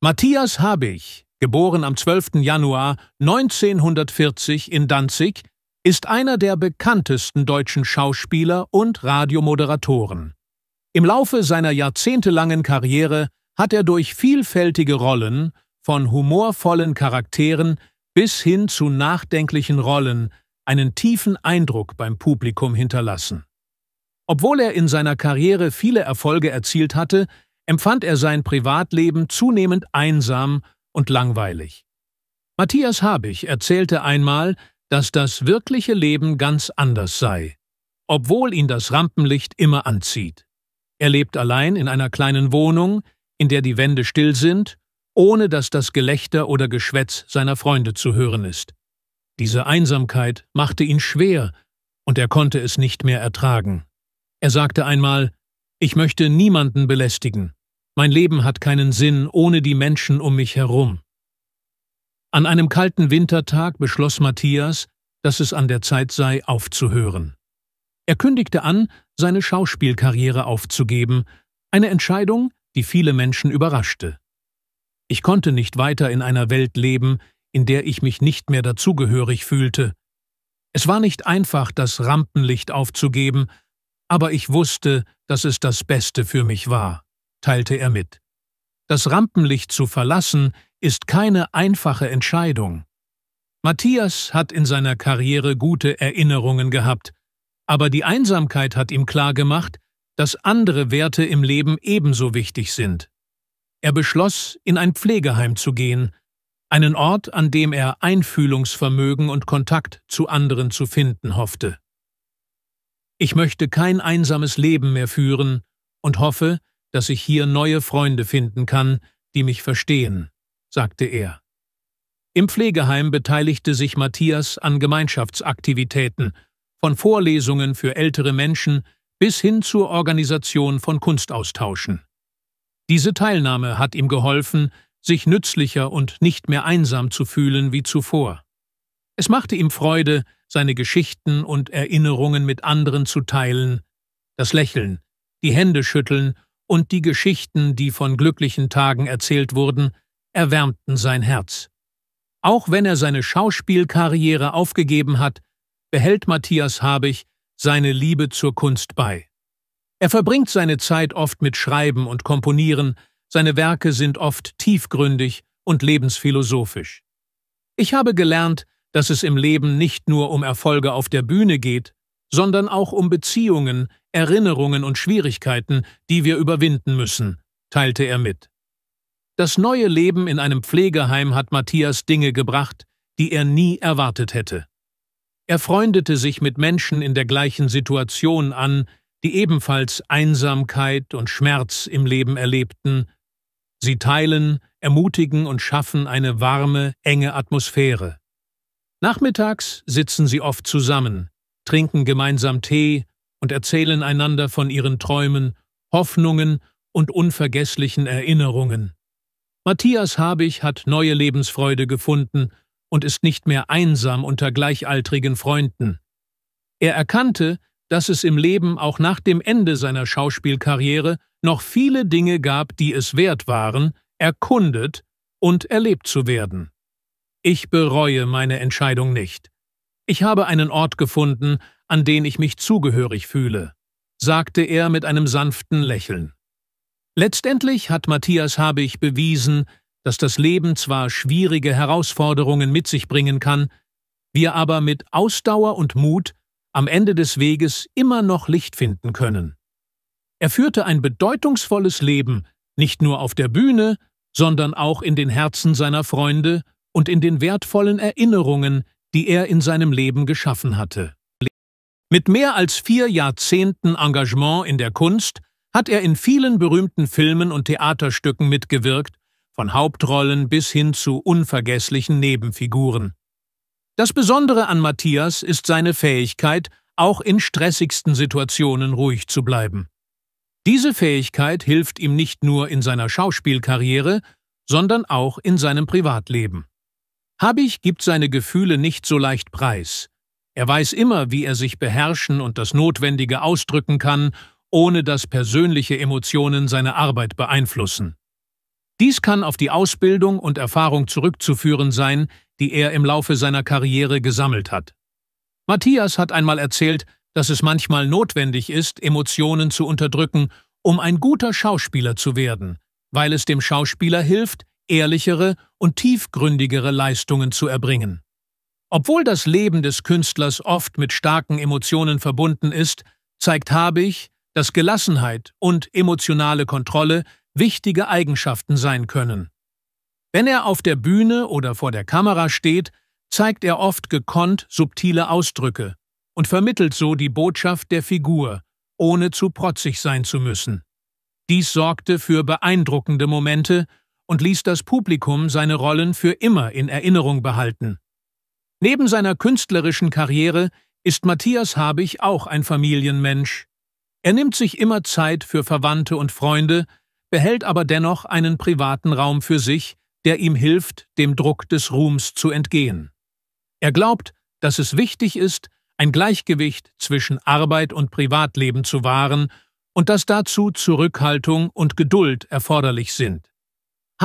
Matthias Habich, geboren am 12. Januar 1940 in Danzig, ist einer der bekanntesten deutschen Schauspieler und Radiomoderatoren. Im Laufe seiner jahrzehntelangen Karriere hat er durch vielfältige Rollen, von humorvollen Charakteren bis hin zu nachdenklichen Rollen, einen tiefen Eindruck beim Publikum hinterlassen. Obwohl er in seiner Karriere viele Erfolge erzielt hatte, empfand er sein Privatleben zunehmend einsam und langweilig. Matthias Habich erzählte einmal, dass das wirkliche Leben ganz anders sei, obwohl ihn das Rampenlicht immer anzieht. Er lebt allein in einer kleinen Wohnung, in der die Wände still sind, ohne dass das Gelächter oder Geschwätz seiner Freunde zu hören ist. Diese Einsamkeit machte ihn schwer, und er konnte es nicht mehr ertragen. Er sagte einmal, ich möchte niemanden belästigen. Mein Leben hat keinen Sinn ohne die Menschen um mich herum. An einem kalten Wintertag beschloss Matthias, dass es an der Zeit sei, aufzuhören. Er kündigte an, seine Schauspielkarriere aufzugeben, eine Entscheidung, die viele Menschen überraschte. Ich konnte nicht weiter in einer Welt leben, in der ich mich nicht mehr dazugehörig fühlte. Es war nicht einfach, das Rampenlicht aufzugeben, aber ich wusste, dass es das Beste für mich war teilte er mit. Das Rampenlicht zu verlassen ist keine einfache Entscheidung. Matthias hat in seiner Karriere gute Erinnerungen gehabt, aber die Einsamkeit hat ihm klargemacht, dass andere Werte im Leben ebenso wichtig sind. Er beschloss, in ein Pflegeheim zu gehen, einen Ort, an dem er Einfühlungsvermögen und Kontakt zu anderen zu finden hoffte. Ich möchte kein einsames Leben mehr führen und hoffe, dass ich hier neue Freunde finden kann, die mich verstehen, sagte er. Im Pflegeheim beteiligte sich Matthias an Gemeinschaftsaktivitäten, von Vorlesungen für ältere Menschen bis hin zur Organisation von Kunstaustauschen. Diese Teilnahme hat ihm geholfen, sich nützlicher und nicht mehr einsam zu fühlen wie zuvor. Es machte ihm Freude, seine Geschichten und Erinnerungen mit anderen zu teilen, das Lächeln, die Hände schütteln und die Geschichten, die von glücklichen Tagen erzählt wurden, erwärmten sein Herz. Auch wenn er seine Schauspielkarriere aufgegeben hat, behält Matthias Habich seine Liebe zur Kunst bei. Er verbringt seine Zeit oft mit Schreiben und Komponieren, seine Werke sind oft tiefgründig und lebensphilosophisch. Ich habe gelernt, dass es im Leben nicht nur um Erfolge auf der Bühne geht, sondern auch um Beziehungen, Erinnerungen und Schwierigkeiten, die wir überwinden müssen, teilte er mit. Das neue Leben in einem Pflegeheim hat Matthias Dinge gebracht, die er nie erwartet hätte. Er freundete sich mit Menschen in der gleichen Situation an, die ebenfalls Einsamkeit und Schmerz im Leben erlebten. Sie teilen, ermutigen und schaffen eine warme, enge Atmosphäre. Nachmittags sitzen sie oft zusammen, trinken gemeinsam Tee und erzählen einander von ihren Träumen, Hoffnungen und unvergesslichen Erinnerungen. Matthias Habich hat neue Lebensfreude gefunden und ist nicht mehr einsam unter gleichaltrigen Freunden. Er erkannte, dass es im Leben auch nach dem Ende seiner Schauspielkarriere noch viele Dinge gab, die es wert waren, erkundet und erlebt zu werden. Ich bereue meine Entscheidung nicht. Ich habe einen Ort gefunden, an den ich mich zugehörig fühle, sagte er mit einem sanften Lächeln. Letztendlich hat Matthias Habich bewiesen, dass das Leben zwar schwierige Herausforderungen mit sich bringen kann, wir aber mit Ausdauer und Mut am Ende des Weges immer noch Licht finden können. Er führte ein bedeutungsvolles Leben, nicht nur auf der Bühne, sondern auch in den Herzen seiner Freunde und in den wertvollen Erinnerungen, die er in seinem Leben geschaffen hatte. Mit mehr als vier Jahrzehnten Engagement in der Kunst hat er in vielen berühmten Filmen und Theaterstücken mitgewirkt, von Hauptrollen bis hin zu unvergesslichen Nebenfiguren. Das Besondere an Matthias ist seine Fähigkeit, auch in stressigsten Situationen ruhig zu bleiben. Diese Fähigkeit hilft ihm nicht nur in seiner Schauspielkarriere, sondern auch in seinem Privatleben. Habich gibt seine Gefühle nicht so leicht preis. Er weiß immer, wie er sich beherrschen und das Notwendige ausdrücken kann, ohne dass persönliche Emotionen seine Arbeit beeinflussen. Dies kann auf die Ausbildung und Erfahrung zurückzuführen sein, die er im Laufe seiner Karriere gesammelt hat. Matthias hat einmal erzählt, dass es manchmal notwendig ist, Emotionen zu unterdrücken, um ein guter Schauspieler zu werden, weil es dem Schauspieler hilft, ehrlichere und tiefgründigere Leistungen zu erbringen. Obwohl das Leben des Künstlers oft mit starken Emotionen verbunden ist, zeigt Habich, dass Gelassenheit und emotionale Kontrolle wichtige Eigenschaften sein können. Wenn er auf der Bühne oder vor der Kamera steht, zeigt er oft gekonnt subtile Ausdrücke und vermittelt so die Botschaft der Figur, ohne zu protzig sein zu müssen. Dies sorgte für beeindruckende Momente und ließ das Publikum seine Rollen für immer in Erinnerung behalten. Neben seiner künstlerischen Karriere ist Matthias Habich auch ein Familienmensch. Er nimmt sich immer Zeit für Verwandte und Freunde, behält aber dennoch einen privaten Raum für sich, der ihm hilft, dem Druck des Ruhms zu entgehen. Er glaubt, dass es wichtig ist, ein Gleichgewicht zwischen Arbeit und Privatleben zu wahren und dass dazu Zurückhaltung und Geduld erforderlich sind.